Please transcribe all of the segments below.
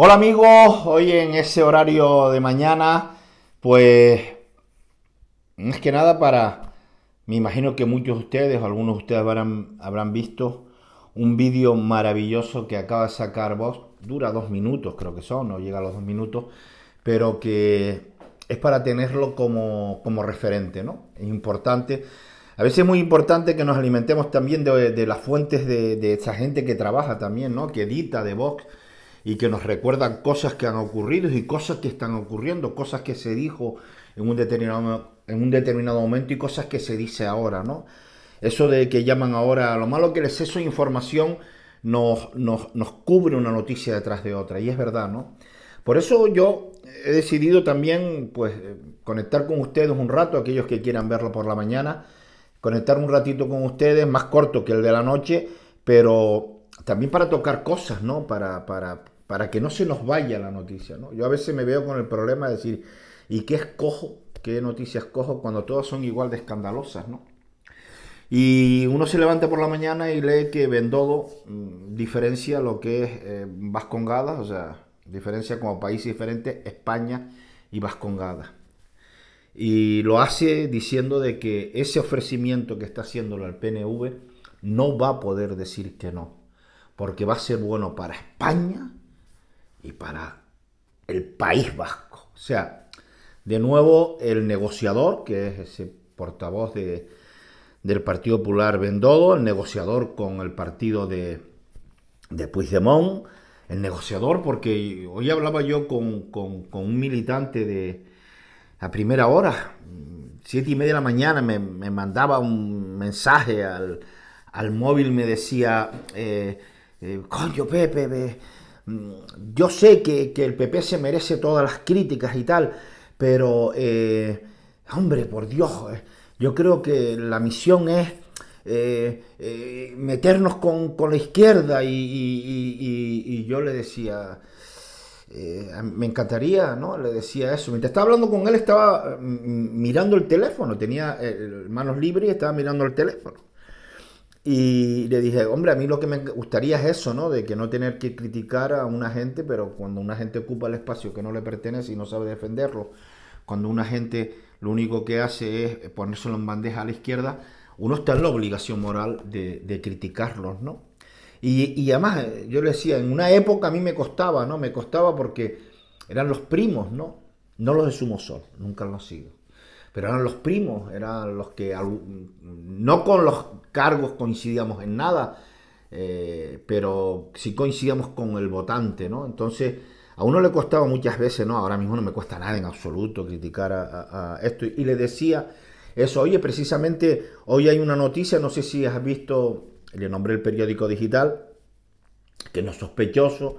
Hola amigos, hoy en ese horario de mañana, pues es que nada para, me imagino que muchos de ustedes, o algunos de ustedes habrán, habrán visto un vídeo maravilloso que acaba de sacar Vox, dura dos minutos creo que son, no llega a los dos minutos, pero que es para tenerlo como, referente, ¿no? Es importante. A veces es muy importante que nos alimentemos también de, las fuentes de, de esa gente que trabaja también, ¿no? Que edita de Vox y que nos recuerdan cosas que han ocurrido y cosas que están ocurriendo, cosas que se dijo en un determinado, en un determinado momento y cosas que se dice ahora, ¿no? Eso de que llaman ahora, lo malo que el exceso de información nos, nos, cubre una noticia detrás de otra, y es verdad, ¿no? Por eso yo he decidido también pues, conectar con ustedes un rato, aquellos que quieran verlo por la mañana, conectar un ratito con ustedes, más corto que el de la noche, pero también para tocar cosas, ¿no? para para que no se nos vaya la noticia. ¿no? Yo a veces me veo con el problema de decir, ¿y qué escojo? ¿Qué noticias cojo cuando todas son igual de escandalosas? ¿no? Y uno se levanta por la mañana y lee que Vendodo mm, diferencia lo que es Vascongada, eh, Vascongadas, o sea, diferencia como país diferente España y Vascongadas. Y lo hace diciendo de que ese ofrecimiento que está haciéndolo al PNV no va a poder decir que no, porque va a ser bueno para España y para el País Vasco. O sea, de nuevo el negociador, que es ese portavoz de, del Partido Popular Bendodo, el negociador con el partido de, de Puigdemont, el negociador, porque hoy hablaba yo con, un militante de a primera hora, siete y media de la mañana, me, mandaba un mensaje al, móvil, me decía, eh, eh, coño Pepe, Pepe Mm, yo sé que, el PP se merece todas las críticas y tal, pero, eh, hombre, por Dios, eh, yo creo que la misión es eh, meternos con, la izquierda y, yo le decía... me encantaría, ¿no? Le decía eso. Mientras estaba hablando con él, estaba mm, mm, mirando el teléfono. Tenía manos libres y estaba mirando el teléfono. Y le dije, hombre, a mí lo que me gustaría es eso, ¿no? De que no tener que criticar a una gente, pero cuando una gente ocupa el espacio que no le pertenece y no sabe defenderlo, cuando una gente lo único que hace es ponérselo en bandeja a la izquierda, uno está en la obligación moral de, criticarlos, ¿no? Y, además, eh, yo le decía, en una época a mí me costaba, ¿no? Me costaba porque eran los primos, ¿no? No los de Sumo Sol, nunca los sigo pero eran los primos, eran los que no con los cargos coincidíamos en nada, eh, pero sí coincidíamos con el votante, ¿no? Entonces, a uno le costaba muchas veces, ¿no? Ahora mismo no me cuesta nada en absoluto criticar a, esto. Y le decía eso, oye, precisamente hoy hay una noticia, no sé si has visto, le nombré el periódico digital, que no es sospechoso,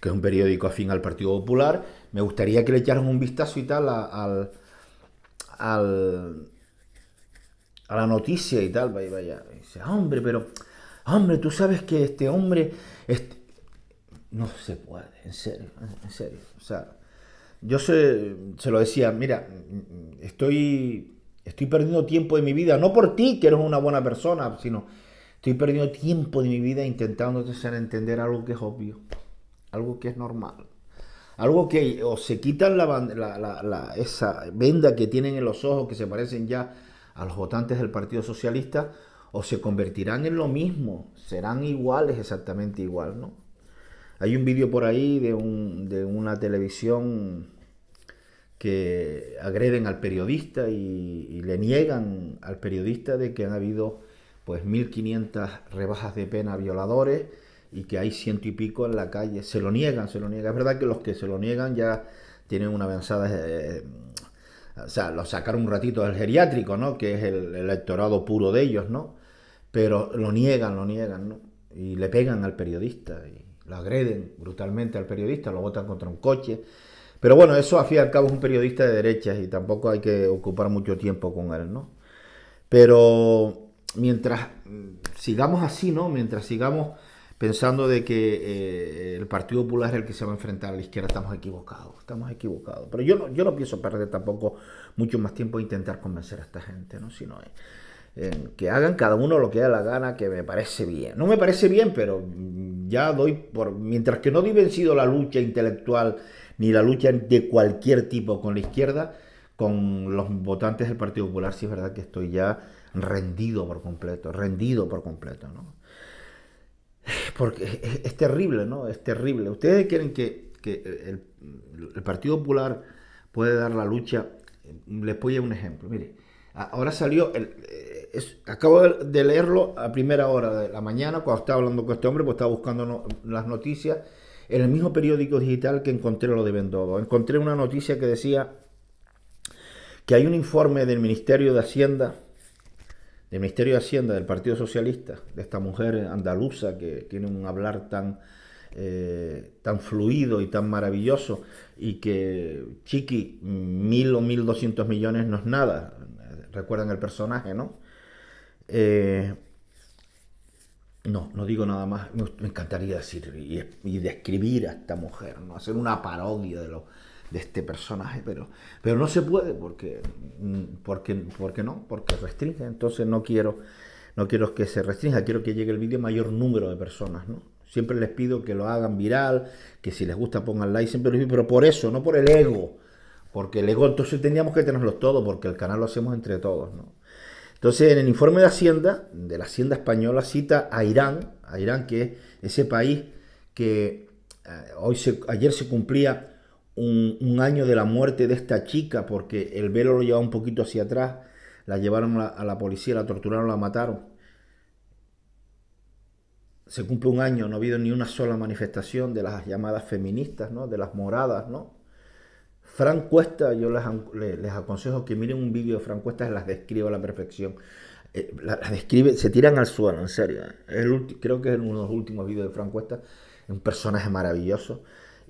que es un periódico afín al Partido Popular. Me gustaría que le echaran un vistazo y tal al al, a la noticia y tal, vaya, vaya. Y dice, ah, hombre, pero, ah, hombre, tú sabes que este hombre, este... no se puede, en serio, en serio. O sea, yo se, lo decía, mira, estoy, estoy perdiendo tiempo de mi vida, no por ti, que eres una buena persona, sino estoy perdiendo tiempo de mi vida intentando hacer entender algo que es obvio, algo que es normal. Algo que o se quitan la, esa venda que tienen en los ojos que se parecen ya a los votantes del Partido Socialista o se convertirán en lo mismo, serán iguales, exactamente igual, ¿no? Hay un vídeo por ahí de, un, de una televisión que agreden al periodista y, le niegan al periodista de que han habido pues 1.500 rebajas de pena a violadores, y que hay ciento y pico en la calle. Se lo niegan, se lo niegan. Es verdad que los que se lo niegan ya tienen una avanzada... Eh, o sea, lo sacaron un ratito del geriátrico, ¿no? Que es el, electorado puro de ellos, ¿no? Pero lo niegan, lo niegan, ¿no? Y le pegan al periodista, y lo agreden brutalmente al periodista, lo botan contra un coche. Pero bueno, eso a fin y al cabo es un periodista de derechas y tampoco hay que ocupar mucho tiempo con él, ¿no? Pero mientras mm, sigamos así, ¿no? Mientras sigamos pensando de que eh, el Partido Popular es el que se va a enfrentar a la izquierda, estamos equivocados, estamos equivocados. Pero yo no, yo pienso perder tampoco mucho más tiempo a intentar convencer a esta gente, ¿no? Sino que hagan cada uno lo que da la gana, que me parece bien. No me parece bien, pero mm, ya doy por... Mientras que no he vencido la lucha intelectual ni la lucha de cualquier tipo con la izquierda, con los votantes del Partido Popular, sí es verdad que estoy ya rendido por completo, rendido por completo, ¿no? Porque es, terrible, ¿no? Es terrible. Ustedes quieren que, el, Partido Popular puede dar la lucha. Les voy a un ejemplo. Mire, ahora salió, eh, acabo de leerlo a primera hora de la mañana cuando estaba hablando con este hombre, pues estaba buscando las noticias en el mismo periódico digital que encontré lo de Bendodo. Encontré una noticia que decía que hay un informe del Ministerio de Hacienda del Ministerio de Hacienda del Partido Socialista, de esta mujer andaluza que tiene un hablar tan, eh, tan fluido y tan maravilloso y que, chiqui, mil o mil doscientos millones no es nada. Recuerdan el personaje, ¿no? Eh, no, no digo nada más. Me encantaría decir y, describir a esta mujer, ¿no? Hacer una parodia de lo de este personaje, pero, pero no se puede porque, mm, porque, porque no, porque restringe. Entonces no quiero, no quiero que se restrinja, quiero que llegue el vídeo mayor número de personas, ¿no? Siempre les pido que lo hagan viral, que si les gusta pongan like, siempre pero por eso, no por el ego. Porque el ego entonces tendríamos que tenerlos todos, porque el canal lo hacemos entre todos, ¿no? Entonces, en el informe de Hacienda, de la Hacienda Española, cita a Irán, a Irán que es ese país que eh, hoy ayer se cumplía un, año de la muerte de esta chica porque el velo lo llevaba un poquito hacia atrás, la llevaron a, la policía, la torturaron, la mataron. Se cumple un año, no ha habido ni una sola manifestación de las llamadas feministas, ¿no? de las moradas, ¿no? Fran Cuesta, yo les, aconsejo que miren un vídeo de Fran Cuesta, las describe a la perfección. Eh, las describe, se tiran al suelo, en serio. Eh. creo que es uno de los últimos vídeos de Fran Cuesta, un personaje maravilloso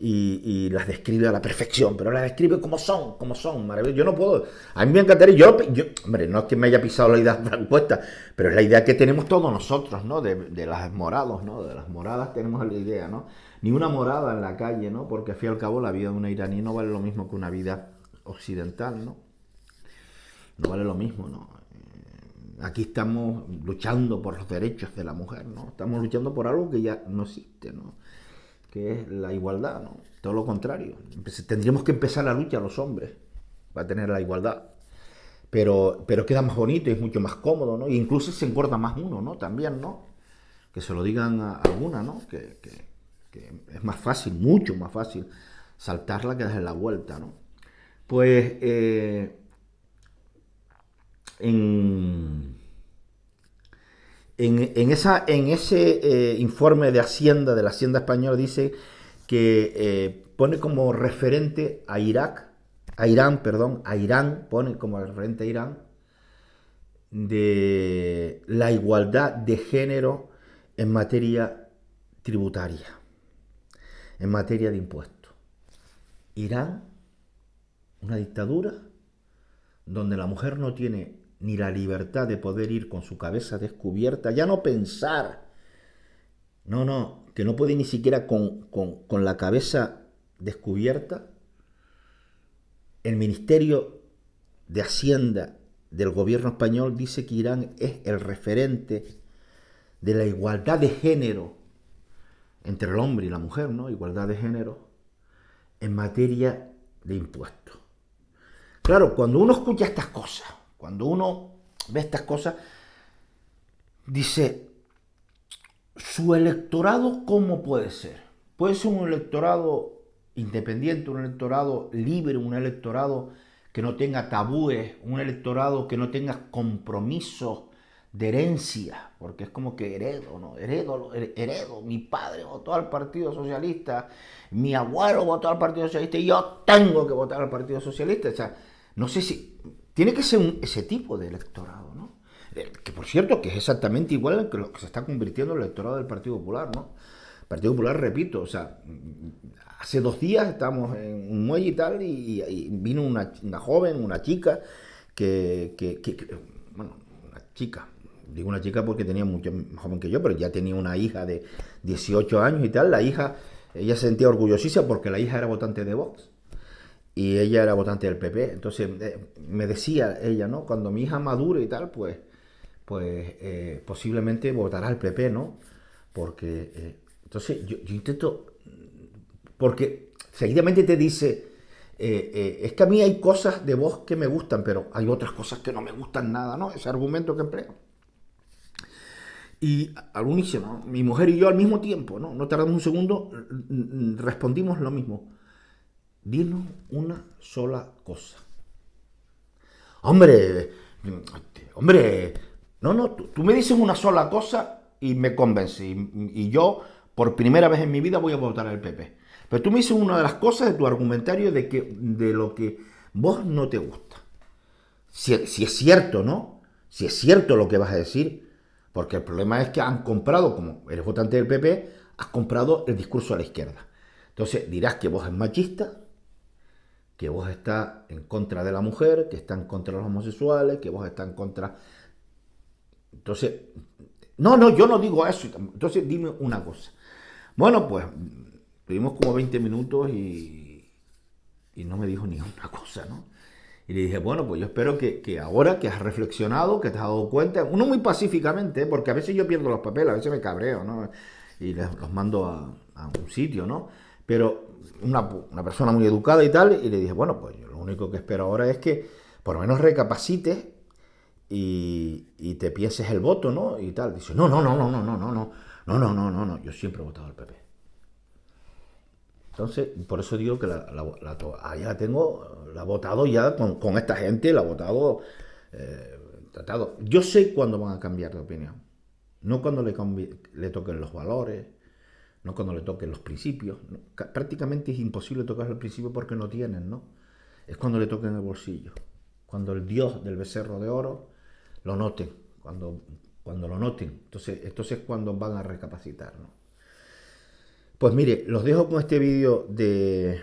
y, las describe a la perfección, pero las describe como son, como son, maravilloso. Yo no puedo, a mí me encantaría, yo, hombre, no es que me haya pisado la idea la puesta, pero es la idea que tenemos todos nosotros, ¿no? De, las morados, ¿no? De las moradas tenemos la idea, ¿no? Ni una morada en la calle, ¿no? Porque al fin y al cabo la vida de una iraní no vale lo mismo que una vida occidental, ¿no? No vale lo mismo, ¿no? Eh, aquí estamos luchando por los derechos de la mujer, ¿no? Estamos luchando por algo que ya no existe, ¿no? que es la igualdad, ¿no? Todo lo contrario. Tendríamos que empezar la lucha los hombres para tener la igualdad. Pero, pero queda más bonito y es mucho más cómodo, ¿no? incluso se engorda más uno, ¿no? También, ¿no? Que se lo digan a alguna, ¿no? Que, es más fácil, mucho más fácil saltarla que darle la vuelta, ¿no? Pues eh, en en, ese eh, informe de Hacienda, de la Hacienda Española, dice que eh, pone como referente a Irak, a Irán, perdón, a Irán, pone como referente a Irán, de la igualdad de género en materia tributaria, en materia de impuestos. Irán, una dictadura donde la mujer no tiene ni la libertad de poder ir con su cabeza descubierta, ya no pensar. No, no, que no puede ni siquiera con, con la cabeza descubierta. El Ministerio de Hacienda del gobierno español dice que Irán es el referente de la igualdad de género entre el hombre y la mujer, ¿no? Igualdad de género en materia de impuestos. Claro, cuando uno escucha estas cosas, cuando uno ve estas cosas, dice, su electorado, ¿cómo puede ser? Puede ser un electorado independiente, un electorado libre, un electorado que no tenga tabúes, un electorado que no tenga compromisos de herencia, porque es como que heredo, ¿no? Heredo, heredo, mi padre votó al Partido Socialista, mi abuelo votó al Partido Socialista y yo tengo que votar al Partido Socialista. O sea, no sé si tiene que ser ese tipo de electorado, ¿no? Eh, que por cierto, que es exactamente igual que lo que se está convirtiendo el electorado del Partido Popular, ¿no? Partido Popular, repito, o sea, hace dos días estábamos en un muelle y tal, y, vino una, joven, una chica, que, que, bueno, una chica, digo una chica porque tenía mucho más joven que yo, pero ya tenía una hija de 18 años y tal, la hija, ella se sentía orgullosísima porque la hija era votante de Vox y ella era votante del PP. Entonces eh, me decía ella, ¿no? Cuando mi hija madure y tal, pues, pues eh, posiblemente votará al PP, ¿no? Porque, eh, entonces yo, intento, porque seguidamente te dice, es que a mí hay cosas de vos que me gustan, pero hay otras cosas que no me gustan nada, ¿no? Ese argumento que empleo. Y al unísono, mi mujer y yo al mismo tiempo, ¿no? No tardamos un segundo, respondimos lo mismo dinos una sola cosa. Hombre, este, hombre, no, no, tú, me dices una sola cosa y me convence. Y, yo, por primera vez en mi vida, voy a votar al PP. Pero tú me dices una de las cosas de tu argumentario de, que, de lo que vos no te gusta. Si, si es cierto, ¿no? Si es cierto lo que vas a decir. Porque el problema es que han comprado, como eres votante del PP, has comprado el discurso a la izquierda. Entonces dirás que vos es machista, que vos está en contra de la mujer, que está en contra los homosexuales, que vos está en contra... Entonces, no, no, yo no digo eso. Entonces dime una cosa. Bueno, pues tuvimos como 20 minutos y, y no me dijo ni una cosa, ¿no? Y le dije, bueno, pues yo espero que, ahora que has reflexionado, que te has dado cuenta, uno muy pacíficamente, ¿eh? porque a veces yo pierdo los papeles, a veces me cabreo, ¿no? Y los mando a, a un sitio, ¿no? Pero una, una persona muy educada y tal, y le dije, bueno, pues lo único que espero ahora es que por lo menos recapacites y, y, te pienses el voto, ¿no? Y tal. Dice, no, no, no, no, no, no, no, no, no, no, no, no, no, yo siempre he votado al PP. Entonces, por eso digo que la, la, la, la tengo, la he votado ya con, con esta gente, la he votado, eh, tratado. Yo sé cuándo van a cambiar de opinión, no cuando le, le toquen los valores, no cuando le toquen los principios. Prácticamente es imposible tocar el principio porque no tienen, ¿no? Es cuando le toquen el bolsillo, cuando el dios del becerro de oro lo noten, cuando, cuando lo noten. Entonces, entonces es cuando van a recapacitar, ¿no? Pues mire, los dejo con este vídeo de,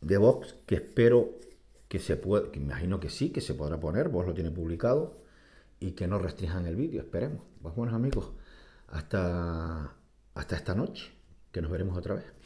de Vox, que espero que se pueda, que imagino que sí, que se podrá poner, Vox lo tiene publicado, y que no restrinjan el vídeo, esperemos. Pues buenos amigos, hasta, esta noche, que nos veremos otra vez.